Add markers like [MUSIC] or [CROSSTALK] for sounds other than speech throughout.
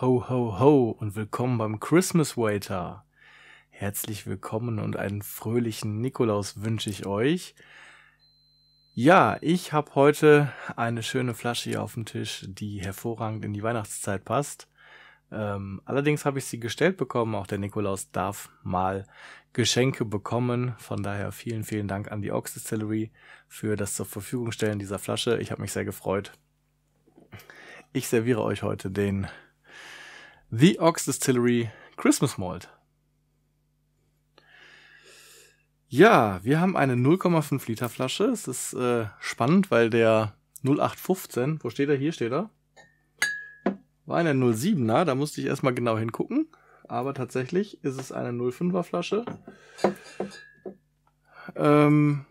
Ho, ho, ho und willkommen beim Christmas Waiter. Herzlich willkommen und einen fröhlichen Nikolaus wünsche ich euch. Ja, ich habe heute eine schöne Flasche hier auf dem Tisch, die hervorragend in die Weihnachtszeit passt. Ähm, allerdings habe ich sie gestellt bekommen. Auch der Nikolaus darf mal Geschenke bekommen. Von daher vielen, vielen Dank an die Ox Distillery für das zur Verfügung stellen dieser Flasche. Ich habe mich sehr gefreut. Ich serviere euch heute den The Ox Distillery Christmas Malt. Ja, wir haben eine 0,5 Liter Flasche. Es ist äh, spannend, weil der 0815, wo steht er? Hier steht er. War eine 07er, da musste ich erstmal genau hingucken. Aber tatsächlich ist es eine 05er Flasche. Ähm,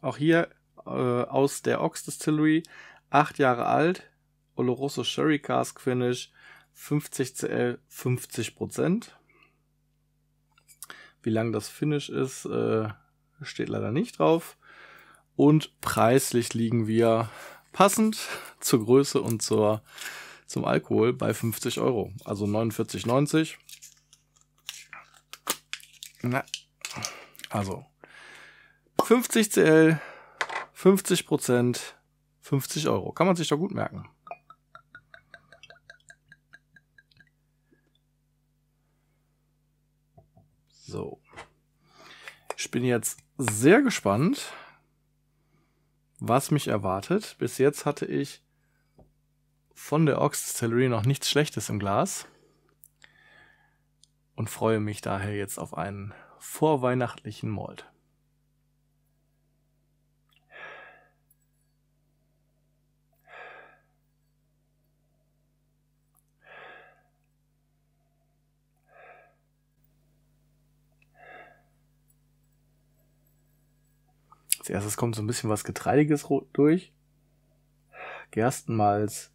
auch hier äh, aus der Ox Distillery. Acht Jahre alt. Oloroso Sherry Cask Finish. 50cl 50%. Prozent. Wie lang das Finish ist, äh, steht leider nicht drauf. Und preislich liegen wir passend zur Größe und zur, zum Alkohol bei 50 Euro. Also 49,90. Na, also 50 CL, 50 Prozent, 50 Euro. Kann man sich doch gut merken. So. Ich bin jetzt sehr gespannt, was mich erwartet. Bis jetzt hatte ich von der Ox Distillery noch nichts Schlechtes im Glas und freue mich daher jetzt auf einen vorweihnachtlichen Malt. Als erstes kommt so ein bisschen was Getreidiges durch. Gerstenmalz,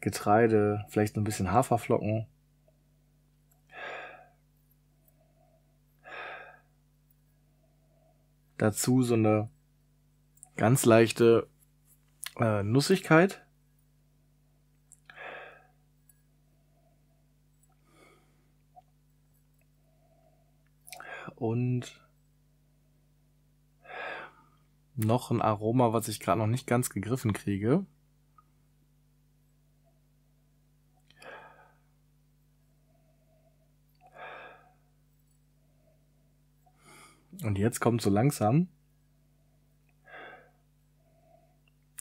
Getreide, vielleicht so ein bisschen Haferflocken. Dazu so eine ganz leichte äh, Nussigkeit. Und noch ein Aroma, was ich gerade noch nicht ganz gegriffen kriege. Und jetzt kommt so langsam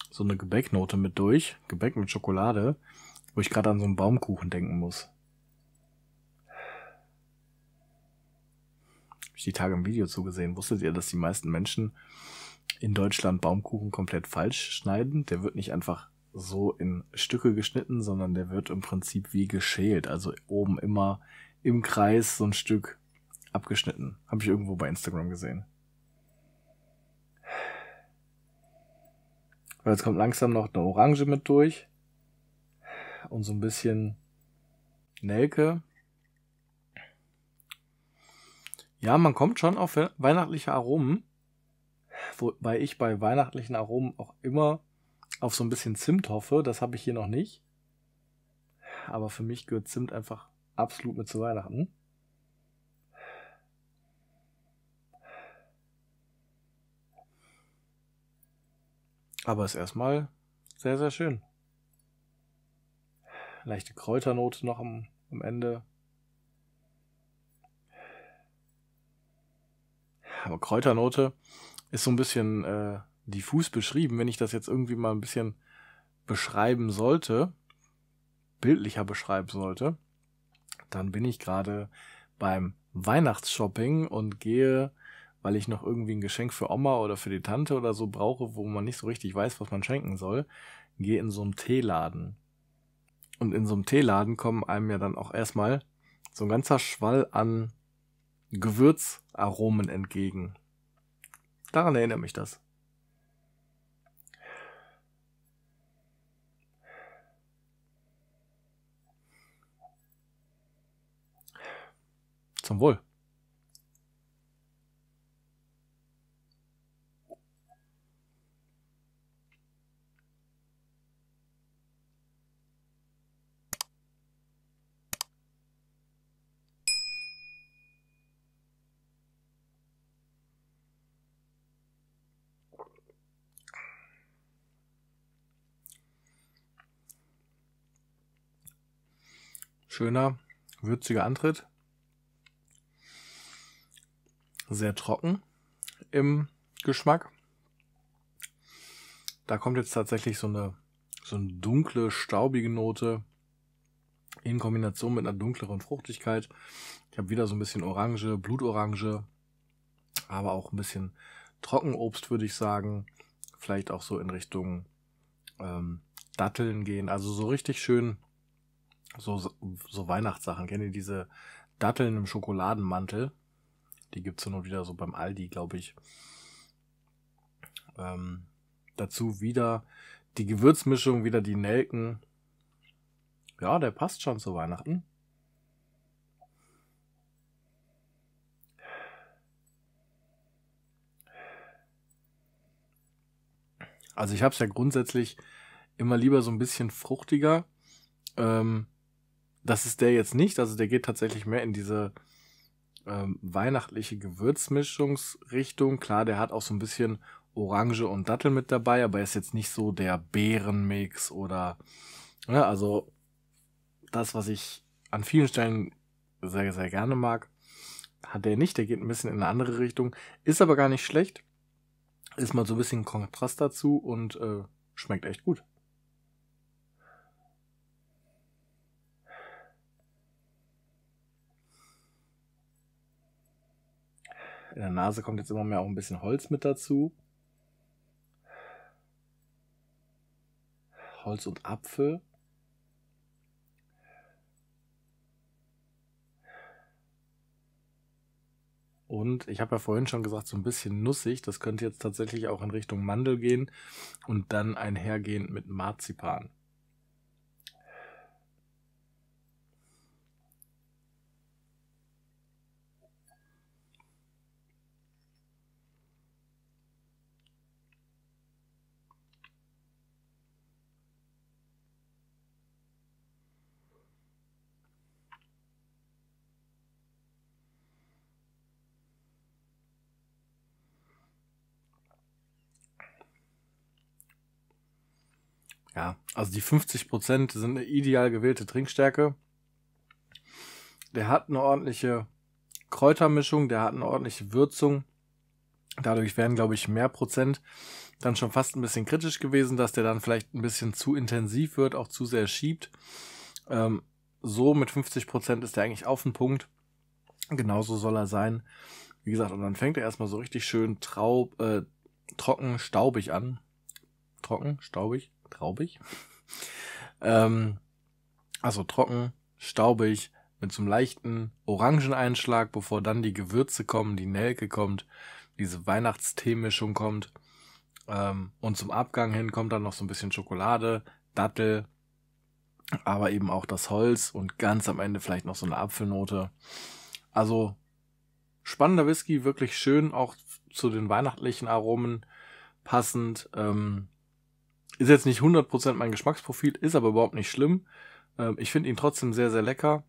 so eine Gebäcknote mit durch, Gebäck mit Schokolade, wo ich gerade an so einen Baumkuchen denken muss. Hab ich die Tage im Video zugesehen. Wusstet ihr, dass die meisten Menschen in Deutschland Baumkuchen komplett falsch schneiden. Der wird nicht einfach so in Stücke geschnitten, sondern der wird im Prinzip wie geschält. Also oben immer im Kreis so ein Stück abgeschnitten. Habe ich irgendwo bei Instagram gesehen. jetzt kommt langsam noch eine Orange mit durch. Und so ein bisschen Nelke. Ja, man kommt schon auf weihnachtliche Aromen wobei ich bei weihnachtlichen Aromen auch immer auf so ein bisschen Zimt hoffe. Das habe ich hier noch nicht. Aber für mich gehört Zimt einfach absolut mit zu Weihnachten. Aber ist erstmal sehr, sehr schön. Leichte Kräuternote noch am, am Ende. Aber Kräuternote ist so ein bisschen äh, diffus beschrieben. Wenn ich das jetzt irgendwie mal ein bisschen beschreiben sollte, bildlicher beschreiben sollte, dann bin ich gerade beim Weihnachtsshopping und gehe, weil ich noch irgendwie ein Geschenk für Oma oder für die Tante oder so brauche, wo man nicht so richtig weiß, was man schenken soll, gehe in so einem Teeladen. Und in so einem Teeladen kommen einem ja dann auch erstmal so ein ganzer Schwall an Gewürzaromen entgegen. Daran erinnert mich das. Zum Wohl. Schöner, würziger Antritt. Sehr trocken im Geschmack. Da kommt jetzt tatsächlich so eine, so eine dunkle, staubige Note in Kombination mit einer dunkleren Fruchtigkeit. Ich habe wieder so ein bisschen Orange, Blutorange, aber auch ein bisschen Trockenobst, würde ich sagen. Vielleicht auch so in Richtung ähm, Datteln gehen. Also so richtig schön so, so Weihnachtssachen. Kennt ihr diese Datteln im Schokoladenmantel? Die gibt es nur wieder so beim Aldi, glaube ich. Ähm, dazu wieder die Gewürzmischung, wieder die Nelken. Ja, der passt schon zu Weihnachten. Also ich habe es ja grundsätzlich immer lieber so ein bisschen fruchtiger. Ähm, das ist der jetzt nicht. Also der geht tatsächlich mehr in diese ähm, weihnachtliche Gewürzmischungsrichtung. Klar, der hat auch so ein bisschen Orange und Dattel mit dabei, aber er ist jetzt nicht so der Beerenmix oder ne, also das, was ich an vielen Stellen sehr, sehr gerne mag, hat der nicht. Der geht ein bisschen in eine andere Richtung, ist aber gar nicht schlecht. Ist mal so ein bisschen Kontrast dazu und äh, schmeckt echt gut. In der Nase kommt jetzt immer mehr auch ein bisschen Holz mit dazu. Holz und Apfel. Und ich habe ja vorhin schon gesagt, so ein bisschen nussig. Das könnte jetzt tatsächlich auch in Richtung Mandel gehen und dann einhergehend mit Marzipan. Ja, also die 50 sind eine ideal gewählte Trinkstärke. Der hat eine ordentliche Kräutermischung, der hat eine ordentliche Würzung. Dadurch wären, glaube ich, mehr Prozent dann schon fast ein bisschen kritisch gewesen, dass der dann vielleicht ein bisschen zu intensiv wird, auch zu sehr schiebt. Ähm, so mit 50 ist der eigentlich auf den Punkt. Genauso soll er sein. Wie gesagt, und dann fängt er erstmal so richtig schön traub, äh, trocken, staubig an. Trocken, staubig. Traubig. [LAUGHS] ähm, also trocken, staubig, mit so einem leichten Orangeneinschlag, bevor dann die Gewürze kommen, die Nelke kommt, diese Weihnachtsteemischung kommt. Ähm, und zum Abgang hin kommt dann noch so ein bisschen Schokolade, Dattel, aber eben auch das Holz und ganz am Ende vielleicht noch so eine Apfelnote. Also spannender Whisky, wirklich schön, auch zu den weihnachtlichen Aromen passend. Ähm, ist jetzt nicht 100% mein Geschmacksprofil, ist aber überhaupt nicht schlimm. Ähm, ich finde ihn trotzdem sehr, sehr lecker.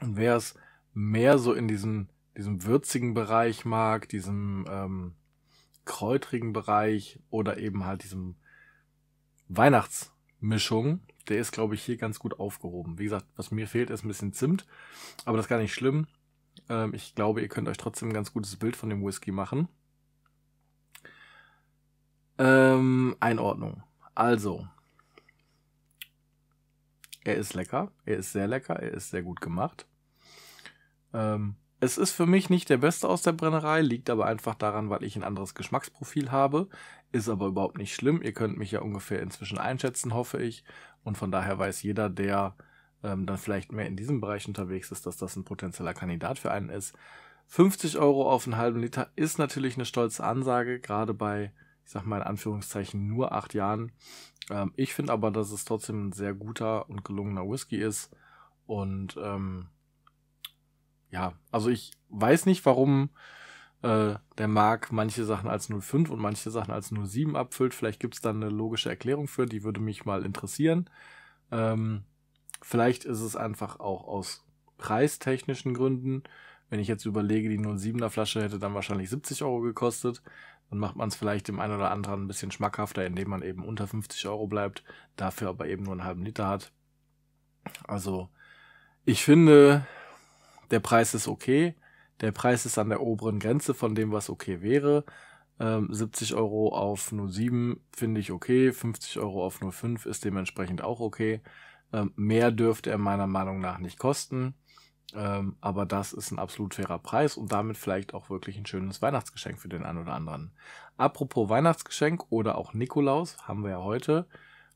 Und wer es mehr so in diesem, diesem würzigen Bereich mag, diesem ähm, kräutrigen Bereich oder eben halt diesem Weihnachtsmischung, der ist, glaube ich, hier ganz gut aufgehoben. Wie gesagt, was mir fehlt, ist ein bisschen Zimt, aber das ist gar nicht schlimm. Ähm, ich glaube, ihr könnt euch trotzdem ein ganz gutes Bild von dem Whisky machen. Ähm, Einordnung. Also, er ist lecker, er ist sehr lecker, er ist sehr gut gemacht. Ähm, es ist für mich nicht der beste aus der Brennerei, liegt aber einfach daran, weil ich ein anderes Geschmacksprofil habe. Ist aber überhaupt nicht schlimm. Ihr könnt mich ja ungefähr inzwischen einschätzen, hoffe ich. Und von daher weiß jeder, der ähm, dann vielleicht mehr in diesem Bereich unterwegs ist, dass das ein potenzieller Kandidat für einen ist. 50 Euro auf einen halben Liter ist natürlich eine stolze Ansage, gerade bei ich sag mal in Anführungszeichen, nur acht Jahren. Ähm, ich finde aber, dass es trotzdem ein sehr guter und gelungener Whisky ist. Und ähm, ja, also ich weiß nicht, warum äh, der Marc manche Sachen als 05 und manche Sachen als 07 abfüllt. Vielleicht gibt es da eine logische Erklärung für, die würde mich mal interessieren. Ähm, vielleicht ist es einfach auch aus preistechnischen Gründen. Wenn ich jetzt überlege, die 07er Flasche hätte dann wahrscheinlich 70 Euro gekostet. Dann macht man es vielleicht dem einen oder anderen ein bisschen schmackhafter, indem man eben unter 50 Euro bleibt, dafür aber eben nur einen halben Liter hat. Also, ich finde, der Preis ist okay. Der Preis ist an der oberen Grenze von dem, was okay wäre. Ähm, 70 Euro auf 07 finde ich okay. 50 Euro auf 05 ist dementsprechend auch okay. Ähm, mehr dürfte er meiner Meinung nach nicht kosten. Ähm, aber das ist ein absolut fairer Preis und damit vielleicht auch wirklich ein schönes Weihnachtsgeschenk für den einen oder anderen. Apropos Weihnachtsgeschenk oder auch Nikolaus, haben wir ja heute,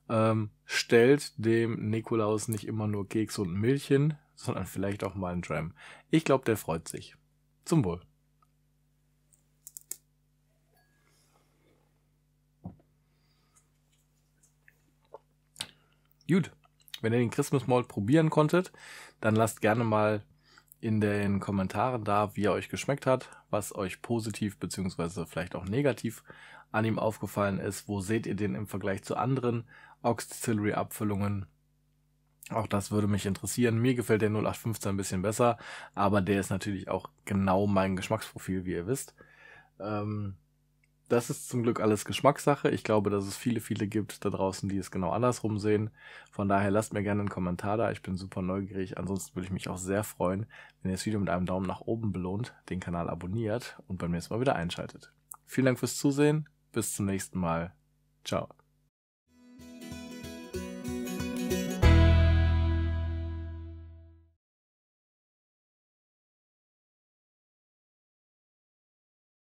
ähm, stellt dem Nikolaus nicht immer nur Keks und Milch hin, [LAUGHS] sondern vielleicht auch mal einen Dram. Ich glaube, der freut sich. Zum Wohl. Gut. Wenn ihr den Christmas Malt probieren konntet, dann lasst gerne mal in den Kommentaren da, wie er euch geschmeckt hat, was euch positiv bzw. vielleicht auch negativ an ihm aufgefallen ist. Wo seht ihr den im Vergleich zu anderen Auxiliary-Abfüllungen? Auch das würde mich interessieren. Mir gefällt der 0815 ein bisschen besser, aber der ist natürlich auch genau mein Geschmacksprofil, wie ihr wisst. Ähm, das ist zum Glück alles Geschmackssache. Ich glaube, dass es viele, viele gibt da draußen, die es genau andersrum sehen. Von daher lasst mir gerne einen Kommentar da. Ich bin super neugierig. Ansonsten würde ich mich auch sehr freuen, wenn ihr das Video mit einem Daumen nach oben belohnt, den Kanal abonniert und beim nächsten Mal wieder einschaltet. Vielen Dank fürs Zusehen. Bis zum nächsten Mal. Ciao.